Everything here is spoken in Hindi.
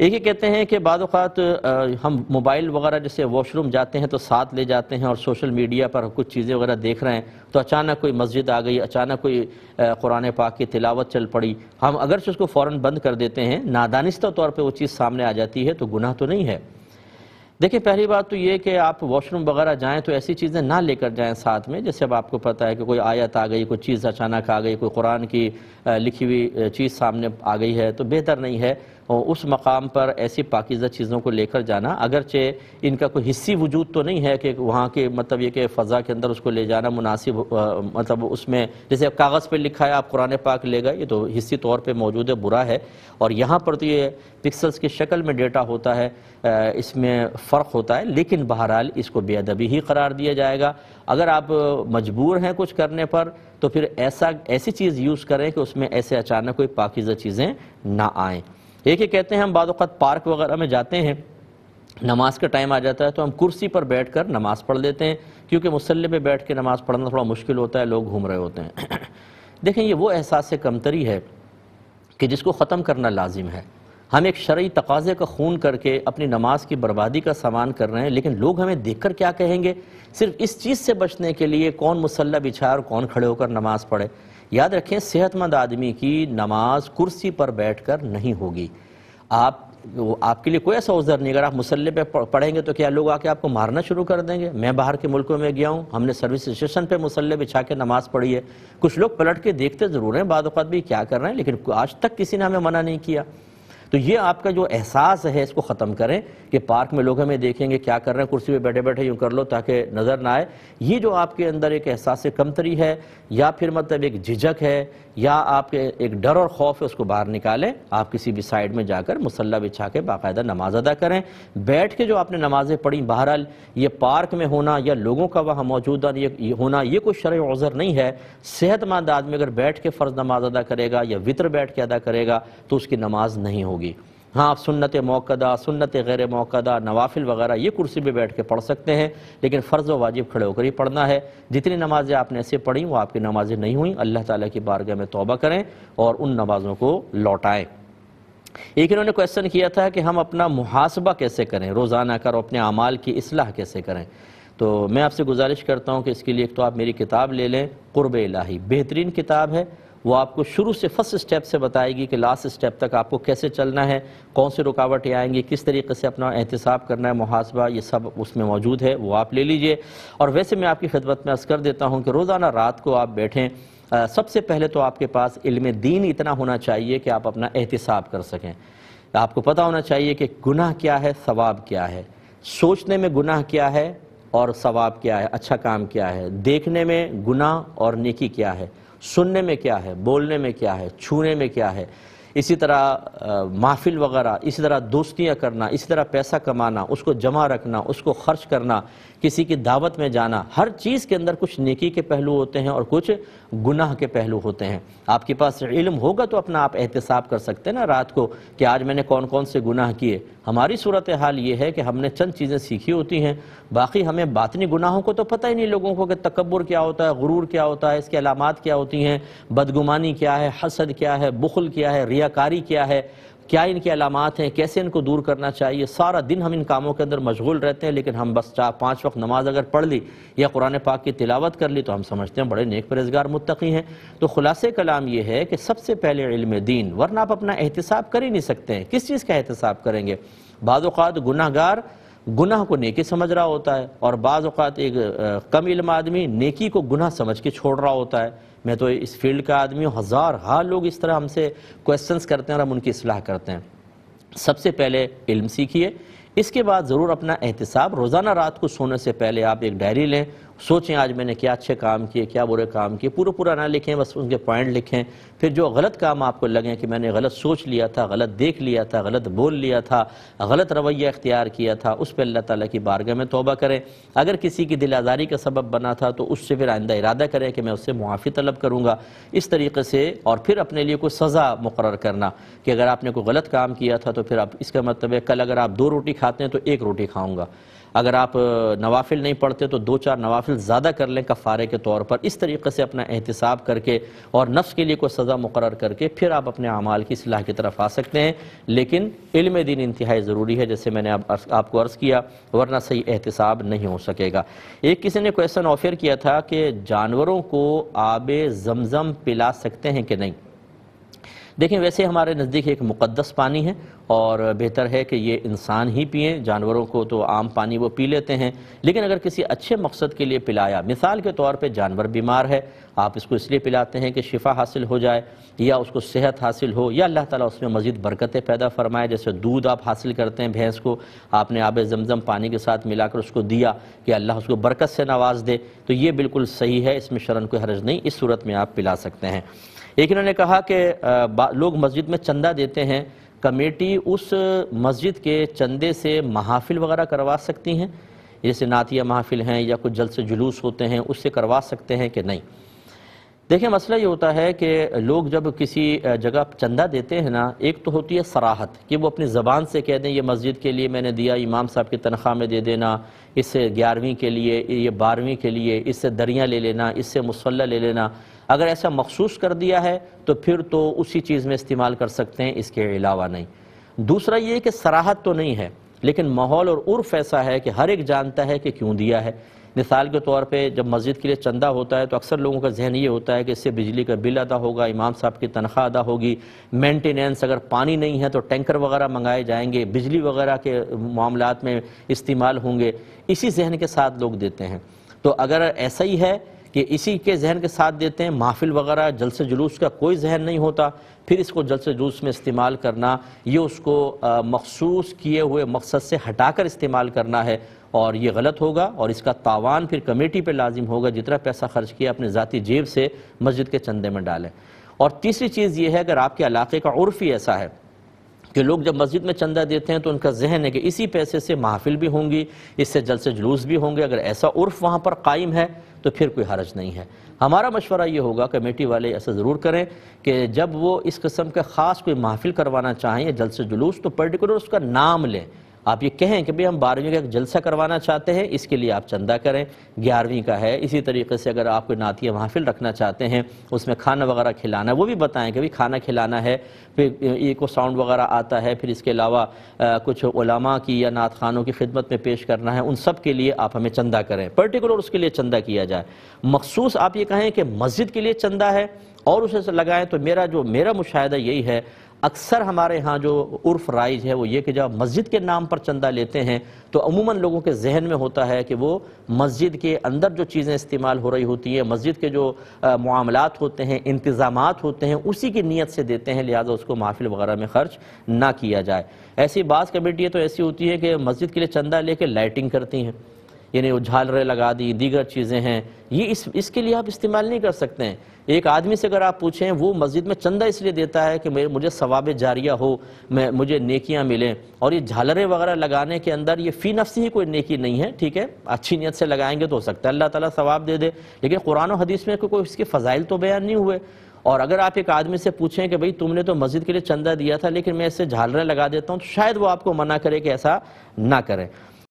एक ही कहते हैं कि बाद हम मोबाइल वगैरह जैसे वॉशरूम जाते हैं तो साथ ले जाते हैं और सोशल मीडिया पर कुछ चीज़ें वगैरह देख रहे हैं तो अचानक कोई मस्जिद आ गई अचानक कोई कुरान पाक की तिलावत चल पड़ी हम अगरचे उसको फ़ौर बंद कर देते हैं नादानिस्ता तौर पर वो चीज़ सामने आ जाती है तो गुनाह तो नहीं है देखिए पहली बात तो ये कि आप वॉशरूम वगैरह जाएं तो ऐसी चीज़ें ना लेकर जाएं साथ में जैसे अब आपको पता है कि कोई आयत आ गई कोई चीज़ अचानक आ गई कोई कुरान की लिखी हुई चीज़ सामने आ गई है तो बेहतर नहीं है और उस मकाम पर ऐसी पाकिज़ा चीज़ों को लेकर जाना अगरचे इनका कोई हिस्सी वजूद तो नहीं है कि वहाँ के मतलब ये कि फ़ा के अंदर उसको ले जाना मुनासिब मतलब उसमें जैसे कागज़ पर लिखा है आप कुरान पाक ले गए ये तो हिस्सी तौर पर मौजूद है बुरा है और यहाँ पर तो ये पिक्सल्स की शक्ल में डेटा होता है इसमें फ़र्क होता है लेकिन बहरहाल इसको बेअदबी ही करार दिया जाएगा अगर आप मजबूर हैं कुछ करने पर तो फिर ऐसा ऐसी चीज़ यूज़ करें कि उसमें ऐसे अचानक कोई पाकिज़ा चीज़ें ना आएँ एक ही कहते हैं हम बाद पार्क वगैरह में जाते हैं नमाज का टाइम आ जाता है तो हम कुर्सी पर बैठ कर नमाज पढ़ लेते हैं क्योंकि मुसल्ले पे बैठ के नमाज पढ़ना थोड़ा मुश्किल होता है लोग घूम रहे होते हैं देखें ये वो एहसास कमतरी है कि जिसको ख़त्म करना लाजिम है हम एक शर्य तकाजे का खून करके अपनी नमाज की बर्बादी का सामान कर रहे हैं लेकिन लोग हमें कर क्या कहेंगे सिर्फ इस चीज़ से बचने के लिए कौन मुसल्ला बिछा और कौन खड़े होकर नमाज़ पढ़े याद रखें सेहतमंद आदमी की नमाज कुर्सी पर बैठकर नहीं होगी आप वो आपके लिए कोई ऐसा उजर नहीं अगर आप मुसल्ले पे पढ़ेंगे तो क्या लोग आके आपको मारना शुरू कर देंगे मैं बाहर के मुल्कों में गया हूँ हमने सर्विस स्टेशन पे मुसल्ले बिछा के नमाज पढ़ी है कुछ लोग पलट के देखते ज़रूर हैं बाद भी क्या कर रहे हैं लेकिन आज तक किसी ने हमें मना नहीं किया तो ये आपका जो एहसास है इसको ख़त्म करें कि पार्क में लोग हमें देखेंगे क्या कर रहे हैं कुर्सी पे बैठे बैठे यूँ कर लो ताकि नज़र ना आए ये जो आपके अंदर एक एहसास कमतरी है या फिर मतलब एक झिझक है या आपके एक डर और खौफ है उसको बाहर निकालें आप किसी भी साइड में जाकर मुसल्ला बिछा के बाकायदा नमाज अदा करें बैठ के जो आपने नमाज़ें पढ़ी बहरहाल ये पार्क में होना या लोगों का वहाँ मौजूदा ये होना ये कोई शर उज़र नहीं है सेहतमंद आदमी अगर बैठ के फ़र्ज़ नमाज अदा करेगा या वितर बैठ के अदा करेगा तो उसकी नमाज नहीं होगी होगी हाँ आप सुन्नत मौकदा सुन्नत गैर मौकदा नवाफिल वगैरह ये कुर्सी पे बैठ के पढ़ सकते हैं लेकिन फ़र्ज़ व वाजिब खड़े होकर ही पढ़ना है जितनी नमाज़ें आपने ऐसे पढ़ी वो आपकी नमाज़ें नहीं हुई अल्लाह ताला की बारगाह में तौबा करें और उन नमाज़ों को लौटाएं एक इन्होंने क्वेश्चन किया था कि हम अपना मुहासबा कैसे करें रोज़ाना कर अपने अमाल की असलाह कैसे करें तो मैं आपसे गुजारिश करता हूँ कि इसके लिए एक तो आप मेरी किताब ले लें कुरब इलाही बेहतरीन किताब है वो आपको शुरू से फर्स्ट स्टेप से बताएगी कि लास्ट स्टेप तक आपको कैसे चलना है कौन सी रुकावटें आएंगी किस तरीके से अपना एहतसाब करना है मुहासबा ये सब उसमें मौजूद है वो आप ले लीजिए और वैसे मैं आपकी खिदमत में अस कर देता हूँ कि रोज़ाना रात को आप बैठें सबसे पहले तो आपके पास इल्म दीन इतना होना चाहिए कि आप अपना एहतसाब कर सकें आपको पता होना चाहिए कि गुनाह क्या है सवाब क्या है सोचने में गुनाह क्या है और सवाब क्या है अच्छा काम क्या है देखने में गुनाह और नेकी क्या है सुनने में क्या है बोलने में क्या है छूने में क्या है इसी तरह महफिल वगैरह इसी तरह दोस्तियाँ करना इसी तरह पैसा कमाना उसको जमा रखना उसको खर्च करना किसी की दावत में जाना हर चीज़ के अंदर कुछ नेकी के पहलू होते हैं और कुछ गुनाह के पहलू होते हैं आपके पास इल्म होगा तो अपना आप एहतसाब कर सकते हैं ना रात को कि आज मैंने कौन कौन से गुनाह किए हमारी सूरत हाल ये है कि हमने चंद चीज़ें सीखी होती हैं बाकी हमें बातनी गुनाहों को तो पता ही नहीं लोगों को कि तकबर क्या होता है गुरूर क्या होता है इसके अलामत क्या होती हैं बदगुमानी क्या है हसद क्या है बुखल क्या है रिया रियाकारी क्या है क्या इनकी अलामत हैं कैसे इनको दूर करना चाहिए सारा दिन हम इन कामों के अंदर मशगूल रहते हैं लेकिन हम बस चार पाँच वक्त नमाज अगर पढ़ ली या कुरान पाक की तिलावत कर ली तो हम समझते हैं बड़े नेक परहेजगार मुतकी हैं तो खुलासे कलाम ये है कि सबसे पहले इल्म दीन वरना आप अपना एहतसाब कर ही नहीं सकते हैं किस चीज़ का एहतसाब करेंगे बाद गुनाहगार गुनाह को नेकी समझ रहा होता है और बाज़ात एक कम इल्म आदमी नेकी को गुनाह समझ के छोड़ रहा होता है मैं तो इस फील्ड का आदमी हूँ हज़ार हार लोग इस तरह हमसे क्वेश्चंस करते हैं और हम उनकी असलाह करते हैं सबसे पहले इल्म सीखिए इसके बाद ज़रूर अपना एहतसाब रोज़ाना रात को सोने से पहले आप एक डायरी लें सोचें आज मैंने क्या अच्छे काम किए क्या बुरे काम किए पूरा पूरा ना लिखें बस उनके पॉइंट लिखें फिर जो गलत काम आपको लगें कि मैंने गलत सोच लिया था गलत देख लिया था गलत बोल लिया था गलत रवैया इख्तियार किया था उस पर अल्लाह ताला की बारगह में तोबा करें अगर किसी की दिल आज़ारी का सबब बना था तो उससे फिर आइंदा इरादा करें कि मैं उससे मुआफ़ी तलब करूँगा इस तरीके से और फिर अपने लिए कोई सज़ा मुकर करना कि अगर आपने कोई गलत काम किया था तो फिर आप इसका मतलब है कल अगर आप दो रोटी खाते हैं तो एक रोटी खाऊंगा अगर आप नवाफिल नहीं पढ़ते तो दो चार नवाफिल ज़्यादा कर लें कफ़ारे के तौर पर इस तरीके से अपना एहतसाब करके और नफ्स के लिए कोई सज़ा मुकर करके फिर आप अपने अमाल की सलाह की तरफ आ सकते हैं लेकिन इल्म दिन इंतहाई ज़रूरी है जैसे मैंने आप, आपको अर्ज़ किया वरना सही एहतसाब नहीं हो सकेगा एक किसी ने क्वेश्चन ऑफर किया था कि जानवरों को आब जमज़म पिला सकते हैं कि नहीं देखें वैसे हमारे नज़दीक एक मुक़दस पानी है और बेहतर है कि ये इंसान ही पिए जानवरों को तो आम पानी वो पी लेते हैं लेकिन अगर किसी अच्छे मकसद के लिए पिलाया मिसाल के तौर पे जानवर बीमार है आप इसको इसलिए पिलाते हैं कि शिफा हासिल हो जाए या उसको सेहत हासिल हो या अल्लाह ताला उसमें मज़ीद बरकतें पैदा फरमाए जैसे दूध आप हासिल करते हैं भैंस को आपने आब जमज़म पानी के साथ मिलाकर उसको दिया कि अल्लाह उसको बरकत से नवाज दे तो ये बिल्कुल सही है इसमें शरण को हरज नहीं इस सूरत में आप पिला सकते हैं एक इन्होंने कहा कि लोग मस्जिद में चंदा देते हैं कमेटी उस मस्जिद के चंदे से महाफिल वगैरह करवा सकती हैं जैसे नातिया महाफिल हैं या कुछ जल से जुलूस होते हैं उससे करवा सकते हैं कि नहीं देखिए मसला ये होता है कि लोग जब किसी जगह चंदा देते हैं ना एक तो होती है सराहत कि वो अपनी ज़बान से कह दें ये मस्जिद के लिए मैंने दिया इमाम साहब की तनख्वाह में दे देना इससे ग्यारहवीं के लिए ये बारहवीं के लिए इससे दरियाँ ले लेना इससे मुसल्ला ले लेना ले अगर ऐसा मखसूस कर दिया है तो फिर तो उसी चीज़ में इस्तेमाल कर सकते हैं इसके अलावा नहीं दूसरा ये कि सराहत तो नहीं है लेकिन माहौल और उर्फ ऐसा है कि हर एक जानता है कि क्यों दिया है मिसाल के तौर पे जब मस्जिद के लिए चंदा होता है तो अक्सर लोगों का जहन ये होता है कि इससे बिजली का बिल अदा होगा इमाम साहब की तनख्वाह अदा होगी मेंटेनेंस अगर पानी नहीं है तो टैंकर वगैरह मंगाए जाएंगे बिजली वगैरह के मामला में इस्तेमाल होंगे इसी जहन के साथ लोग देते हैं तो अगर ऐसा ही है कि इसी के जहन के साथ देते हैं महफिल वगैरह जलस जुलूस का कोई जहन नहीं होता फिर इसको जलस जुलूस में इस्तेमाल करना ये उसको मखसूस किए हुए मकसद से हटाकर इस्तेमाल करना है और ये गलत होगा और इसका तावान फिर कमेटी पर लाजिम होगा जितना पैसा खर्च किया अपने ज़ाती जेब से मस्जिद के चंदे में डालें और तीसरी चीज़ ये है अगर आपके इलाके का उर्फ़ ही ऐसा है कि लोग जब मस्जिद में चंदा देते हैं तो उनका जहन है कि इसी पैसे से महफिल भी होंगी इससे जलसे जुलूस भी होंगे अगर ऐसा उर्फ वहाँ पर कायम है तो फिर कोई हरज नहीं है हमारा मशवरा ये होगा कमेटी वाले ऐसा ज़रूर करें कि जब वो इस कस्म के ख़ास कोई महफिल करवाना चाहें या जलसे जुलूस तो पर्टिकुलर उसका नाम लें आप ये कहें कि भाई हम बारहवीं का एक जलसा करवाना चाहते हैं इसके लिए आप चंदा करें ग्यारहवीं का है इसी तरीके से अगर आप कोई नातिया महफिल रखना चाहते हैं उसमें खाना वगैरह खिलाना वो भी बताएं कि भाई खाना खिलाना है फिर ईको साउंड वगैरह आता है फिर इसके अलावा कुछ उलमा की या नात खानों की खिदमत में पेश करना है उन सब के लिए आप हमें चंदा करें पर्टिकुलर उसके लिए चंदा किया जाए मखसूस आप ये कहें कि मस्जिद के लिए चंदा है और उसे लगाएं तो मेरा जो मेरा मुशाह यही है अक्सर हमारे यहाँ जो उर्फ राइज है वो ये कि जब मस्जिद के नाम पर चंदा लेते हैं तो अमूमन लोगों के जहन में होता है कि वो मस्जिद के अंदर जो चीज़ें इस्तेमाल हो रही होती हैं मस्जिद के जो मामलात होते हैं इंतज़ाम होते हैं उसी की नीयत से देते हैं लिहाजा उसको महफिल वगैरह में ख़र्च ना किया जाए ऐसी बास कमेटियाँ तो ऐसी होती है कि मस्जिद के लिए चंदा ले लाइटिंग करती हैं यानी झालरें लगा दी दीगर चीज़ें हैं ये इस इसके लिए आप इस्तेमाल नहीं कर सकते हैं एक आदमी से अगर आप पूछें वो मस्जिद में चंदा इसलिए देता है कि मुझे सवाब जारिया हो मैं मुझे नेकियां मिलें और ये झालरें वगैरह लगाने के अंदर ये फ़ी नफ्स ही कोई नेकी नहीं है ठीक है अच्छी नीयत से लगाएंगे तो हो सकता है अल्लाह ताला सवाब दे दे लेकिन कुरान और हदीस में कोई इसके फ़जाइल तो बयान नहीं हुए और अगर आप एक आदमी से पूछें कि भाई तुमने तो मस्जिद के लिए चंदा दिया था लेकिन मैं इससे झालरें लगा देता हूँ तो शायद वो आपको मना करे कि ऐसा ना करें